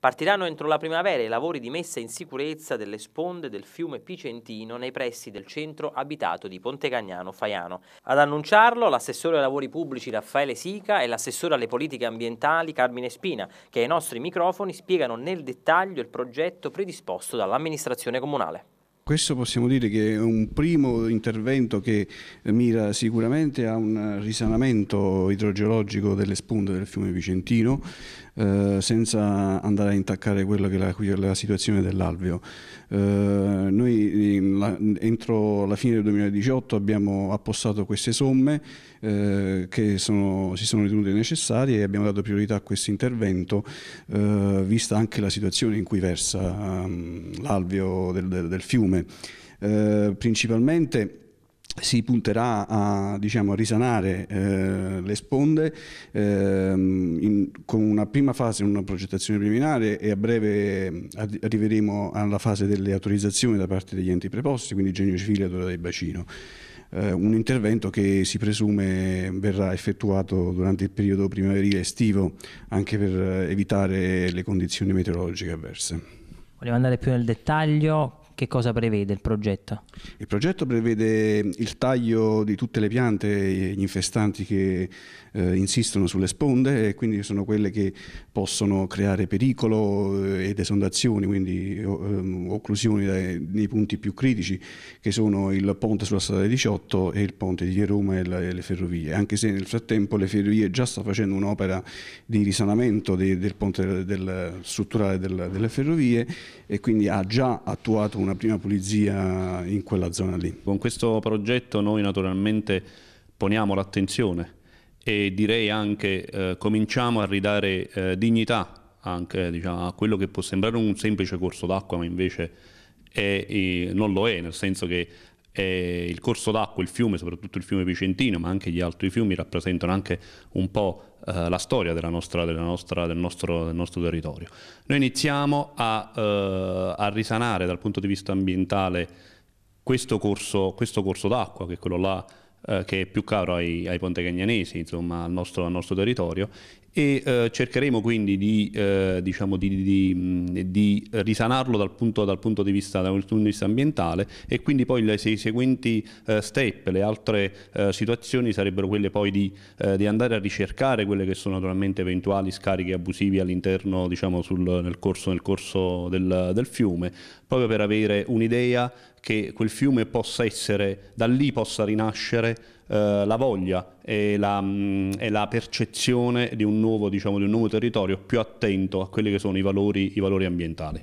Partiranno entro la primavera i lavori di messa in sicurezza delle sponde del fiume Picentino nei pressi del centro abitato di Pontecagnano Faiano. Ad annunciarlo l'assessore ai lavori pubblici Raffaele Sica e l'assessore alle politiche ambientali Carmine Spina, che ai nostri microfoni spiegano nel dettaglio il progetto predisposto dall'amministrazione comunale. Questo possiamo dire che è un primo intervento che mira sicuramente a un risanamento idrogeologico delle sponde del fiume Vicentino, eh, senza andare a intaccare quella che è la, la situazione dell'alveo. Eh, noi la, entro la fine del 2018 abbiamo appostato queste somme eh, che sono, si sono ritenute necessarie e abbiamo dato priorità a questo intervento eh, vista anche la situazione in cui versa um, l'alveo del, del, del, fiume. Eh, principalmente si punterà a, diciamo, a risanare eh, le sponde ehm, in, con una prima fase, una progettazione preliminare e a breve eh, arriveremo alla fase delle autorizzazioni da parte degli enti preposti, quindi Genio Civile e Dora del Bacino. Eh, un intervento che si presume verrà effettuato durante il periodo primaverile estivo anche per evitare le condizioni meteorologiche avverse. Volevo andare più nel dettaglio, che cosa prevede il progetto? Il progetto prevede il taglio di tutte le piante infestanti che eh, insistono sulle sponde e quindi sono quelle che possono creare pericolo eh, ed esondazioni, quindi um, occlusioni dai, nei punti più critici che sono il ponte sulla strada 18 e il ponte di Roma e, la, e le ferrovie, anche se nel frattempo le ferrovie già stanno facendo un'opera di risanamento de, del ponte del, del strutturale del, delle ferrovie e quindi ha già attuato una una prima pulizia in quella zona lì. Con questo progetto noi naturalmente poniamo l'attenzione e direi anche eh, cominciamo a ridare eh, dignità anche diciamo, a quello che può sembrare un semplice corso d'acqua ma invece è, eh, non lo è, nel senso che il corso d'acqua, il fiume, soprattutto il fiume Vicentino ma anche gli altri fiumi rappresentano anche un po' Eh, la storia della nostra, della nostra, del, nostro, del, nostro, territorio. Noi iniziamo a, eh, a, risanare dal punto di vista ambientale questo corso, questo corso d'acqua, che è quello là eh, che è più caro ai, ai pontecagnanesi, insomma, al nostro, al nostro territorio, e eh, cercheremo quindi di, eh, diciamo di, di, di risanarlo dal punto, dal, punto vista, dal punto, di vista, ambientale e quindi poi le, i seguenti eh, step, le altre eh, situazioni sarebbero quelle poi eh, di, andare a ricercare quelle che sono naturalmente eventuali scariche abusivi all'interno, diciamo, sul, nel corso, nel corso del, del fiume, proprio per avere un'idea che quel fiume possa essere, da lì possa rinascere eh, la voglia e la, mh, e la percezione di un un nuovo, diciamo, di un nuovo territorio più attento a quelli che sono i valori, i valori ambientali.